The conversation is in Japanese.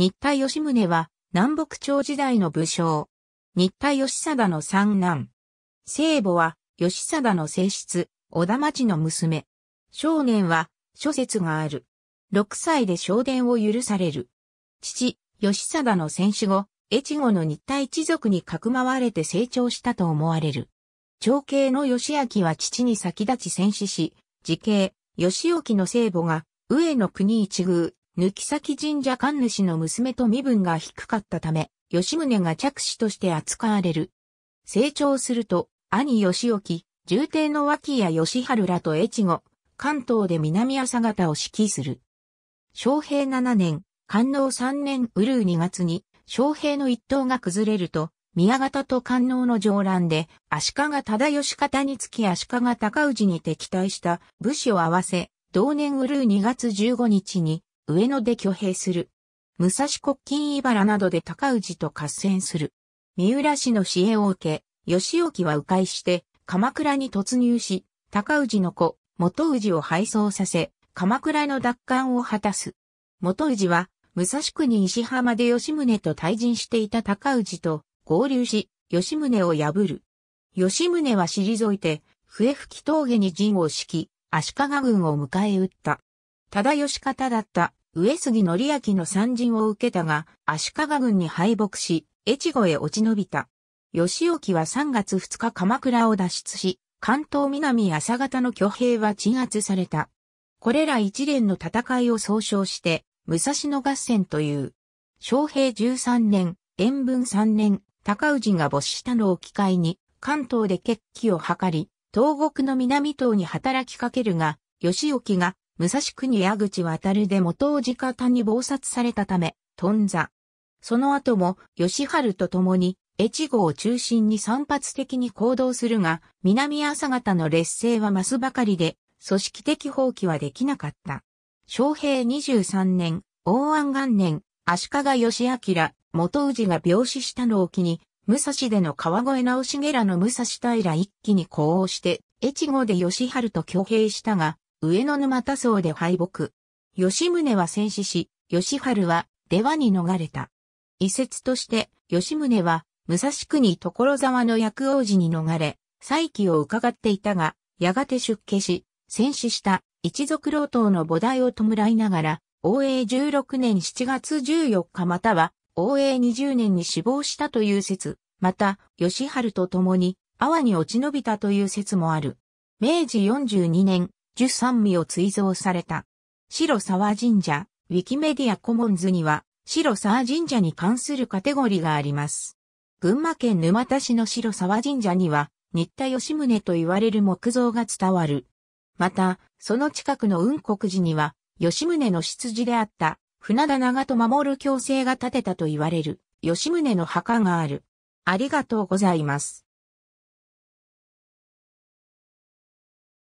日田吉宗は南北朝時代の武将。日田義貞の三男。聖母は義貞の正室、小田町の娘。少年は諸説がある。6歳で昇殿を許される。父、義貞の戦死後、越後の日田一族にかくまわれて成長したと思われる。長兄の義明は父に先立ち戦死し、時系、義興の聖母が、上野国一宮、抜先神社神主の娘と身分が低かったため、吉宗が着手として扱われる。成長すると、兄吉沖、重帝の脇や吉春らと越後、関東で南朝方を指揮する。昌平七年、官能三年ウルー二月に、昌平の一党が崩れると、宮方と官能の上乱で、足利忠義方につき足利高氏に敵対した武士を合わせ、同年うるう二月十五日に、上野で挙兵する。武蔵国金茨などで高氏と合戦する。三浦氏の支援を受け、義興は迂回して鎌倉に突入し、高氏の子、元氏を敗走させ、鎌倉の奪還を果たす。元氏は、武蔵国石浜で吉宗と対陣していた高氏と合流し、吉宗を破る。吉宗は退いて、笛吹峠に陣を敷き、足利軍を迎え撃った。ただ義方だった上杉則明の参陣を受けたが、足利軍に敗北し、越後へ落ち延びた。吉沖は3月2日鎌倉を脱出し、関東南朝方の挙兵は鎮圧された。これら一連の戦いを総称して、武蔵野合戦という。昌平13年、延文3年、高氏が没したのを機会に、関東で決起を図り、東国の南東に働きかけるが、吉沖が武蔵国矢口渡るで元を直方に謀殺されたため、頓挫。その後も、吉春と共に、越後を中心に散発的に行動するが、南朝方の劣勢は増すばかりで、組織的放棄はできなかった。昭平23年、大安元年、足利義明、元氏が病死したのを機に、武蔵での川越直重らの武蔵平一気に呼応して、越後で義春と挙兵したが、上野沼田荘で敗北。吉宗は戦死し、吉春は出羽に逃れた。遺説として、吉宗は武蔵国所沢の薬王寺に逃れ、再起を伺っていたが、やがて出家し、戦死した一族老党の菩提を弔いながら、応永16年7月14日または、応永20年に死亡したという説、また、吉春と共に、阿波に落ち延びたという説もある。明治42年、十三味を追贈された。白沢神社、ウィキメディアコモンズには、白沢神社に関するカテゴリーがあります。群馬県沼田市の白沢神社には、新田義宗と言われる木像が伝わる。また、その近くの雲国寺には、吉宗の羊であった船田長と守る強制が建てたと言われる吉宗の墓がある。ありがとうございます。